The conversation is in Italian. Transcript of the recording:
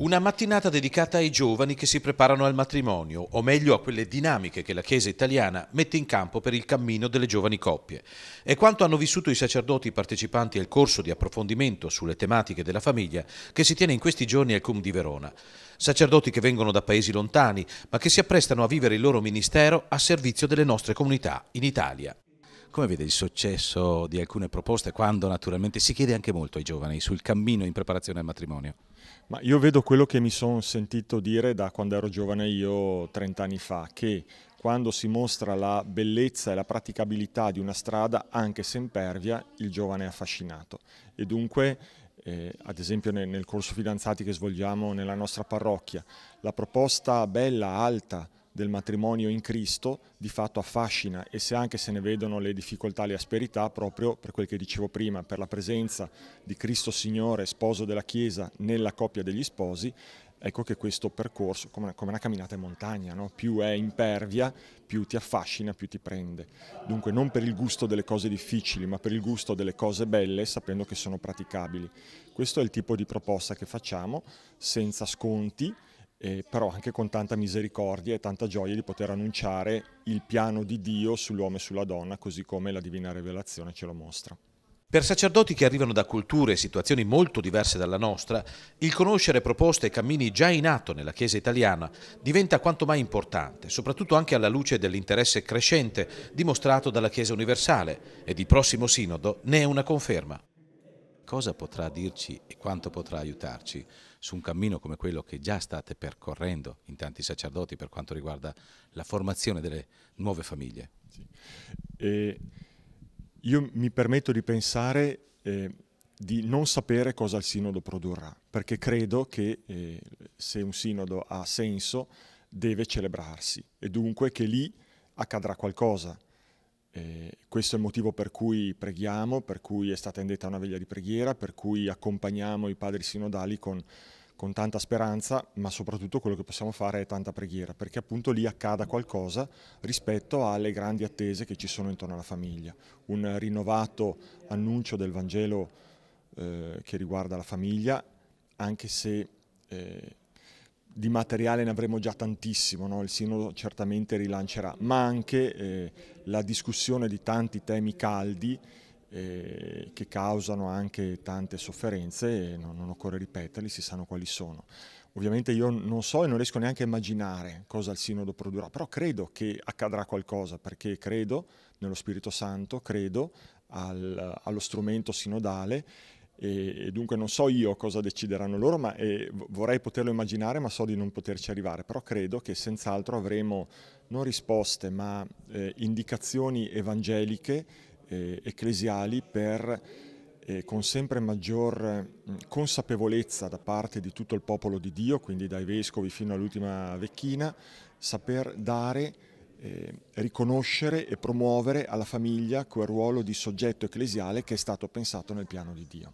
Una mattinata dedicata ai giovani che si preparano al matrimonio, o meglio a quelle dinamiche che la Chiesa italiana mette in campo per il cammino delle giovani coppie. È quanto hanno vissuto i sacerdoti partecipanti al corso di approfondimento sulle tematiche della famiglia che si tiene in questi giorni al CUM di Verona. Sacerdoti che vengono da paesi lontani, ma che si apprestano a vivere il loro ministero a servizio delle nostre comunità in Italia. Come vede il successo di alcune proposte quando naturalmente si chiede anche molto ai giovani sul cammino in preparazione al matrimonio? Ma io vedo quello che mi sono sentito dire da quando ero giovane io 30 anni fa, che quando si mostra la bellezza e la praticabilità di una strada anche se impervia, il giovane è affascinato. E dunque eh, ad esempio nel, nel, corso fidanzati che svolgiamo nella nostra parrocchia, la proposta bella, alta, del matrimonio in Cristo di fatto affascina e se anche se ne vedono le difficoltà, le asperità, proprio per quel che dicevo prima, per la presenza di Cristo Signore, sposo della Chiesa, nella coppia degli sposi, ecco che questo percorso, come una, come una camminata in montagna, no? più è impervia, più ti affascina, più ti prende. Dunque non per il gusto delle cose difficili, ma per il gusto delle cose belle, sapendo che sono praticabili. Questo è il tipo di proposta che facciamo, senza sconti, eh, però anche con tanta misericordia e tanta gioia di poter annunciare il piano di Dio sull'uomo e sulla donna, così come la divina rivelazione ce lo mostra. Per sacerdoti che arrivano da culture e situazioni molto diverse dalla nostra, il conoscere proposte e cammini già in atto nella Chiesa italiana diventa quanto mai importante, soprattutto anche alla luce dell'interesse crescente dimostrato dalla Chiesa universale ed il prossimo sinodo ne è una conferma cosa potrà dirci e quanto potrà aiutarci su un cammino come quello che già state percorrendo in tanti sacerdoti per quanto riguarda la formazione delle nuove famiglie. Sì. io mi permetto di pensare eh, di non sapere cosa il sinodo produrrà, perché credo che eh, se un sinodo ha senso deve celebrarsi e dunque che lì accadrà qualcosa eh, questo è il motivo per cui preghiamo, per cui è stata indetta una veglia di preghiera, per cui accompagniamo i padri sinodali con, con tanta speranza, ma soprattutto quello che possiamo fare è tanta preghiera, perché appunto lì accada qualcosa rispetto alle grandi attese che ci sono intorno alla famiglia. Un rinnovato annuncio del Vangelo eh, che riguarda la famiglia, anche se... Eh, di materiale ne avremo già tantissimo, no? il sinodo certamente rilancerà, ma anche eh, la discussione di tanti temi caldi eh, che causano anche tante sofferenze, non, non occorre ripeterli, si sanno quali sono. Ovviamente io non so e non riesco neanche a immaginare cosa il sinodo produrrà, però credo che accadrà qualcosa, perché credo nello Spirito Santo, credo al, allo strumento sinodale e, e, dunque non so io cosa decideranno loro, ma eh, vorrei poterlo immaginare, ma so di non poterci arrivare. Però credo che senz'altro avremo non risposte, ma eh, indicazioni evangeliche, eh, ecclesiali per eh, con sempre maggior mm, consapevolezza da parte di tutto il popolo di Dio, quindi dai vescovi fino all'ultima vecchina, saper dare, eh, riconoscere e promuovere alla famiglia quel ruolo di soggetto ecclesiale che è stato pensato nel piano di Dio.